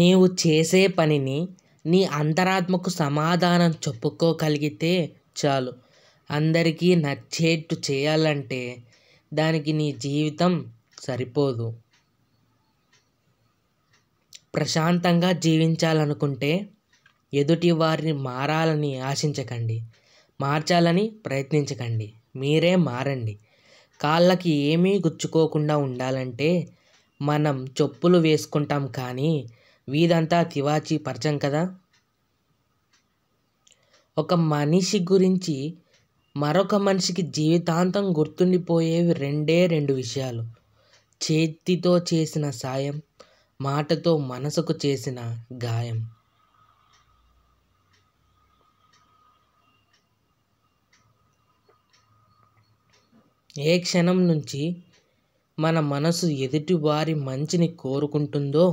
నీవు చేసే పనిని నీ అంతరాత్మకు సమాధానం చెప్పుకోగలిగితే చాలు అందరికీ నచ్చేట్టు చేయాలంటే దానికి నీ జీవితం సరిపోదు ప్రశాంతంగా జీవించాలనుకుంటే ఎదుటి వారిని మారాలని ఆశించకండి మార్చాలని ప్రయత్నించకండి మీరే మారండి కాళ్ళకి ఏమీ గుచ్చుకోకుండా ఉండాలంటే మనం చెప్పులు వేసుకుంటాం కానీ వీధంతా తివాచి పరిచయం కదా ఒక మనిషి గురించి మరొక మనిషికి జీవితాంతం గుర్తుండిపోయేవి రెండే రెండు విషయాలు చేతితో చేసిన సాయం మాటతో మనసుకు చేసిన గాయం ఏ క్షణం నుంచి మన మనసు ఎదుటివారి మంచిని కోరుకుంటుందో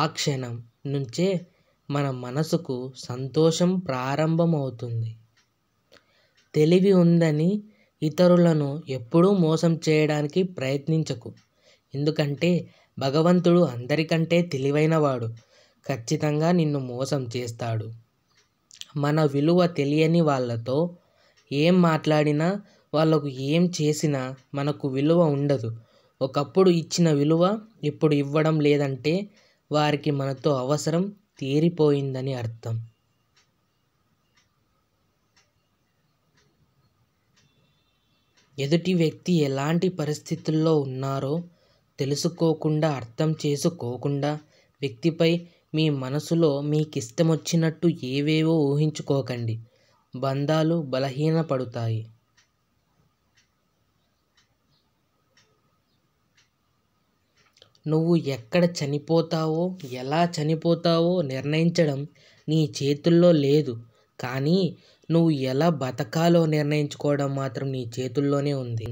ఆ క్షణం నుంచే మన మనసుకు సంతోషం ప్రారంభమవుతుంది తెలివి ఉందని ఇతరులను ఎప్పుడూ మోసం చేయడానికి ప్రయత్నించకు ఎందుకంటే భగవంతుడు అందరికంటే తెలివైనవాడు ఖచ్చితంగా నిన్ను మోసం చేస్తాడు మన విలువ తెలియని వాళ్ళతో ఏం మాట్లాడినా వాళ్ళకు ఏం చేసినా మనకు విలువ ఉండదు ఒకప్పుడు ఇచ్చిన విలువ ఇప్పుడు ఇవ్వడం లేదంటే వారికి మనతో అవసరం తీరిపోయిందని అర్థం ఎదుటి వ్యక్తి ఎలాంటి పరిస్థితుల్లో ఉన్నారో తెలుసుకోకుండా అర్థం చేసుకోకుండా వ్యక్తిపై మీ మనసులో మీకిష్టమొచ్చినట్టు ఏవేవో ఊహించుకోకండి బంధాలు బలహీనపడుతాయి నువ్వు ఎక్కడ చనిపోతావో ఎలా చనిపోతావో నిర్ణయించడం నీ చేతుల్లో లేదు కానీ నువ్వు ఎలా బతకాలో నిర్ణయించుకోవడం మాత్రం నీ చేతుల్లోనే ఉంది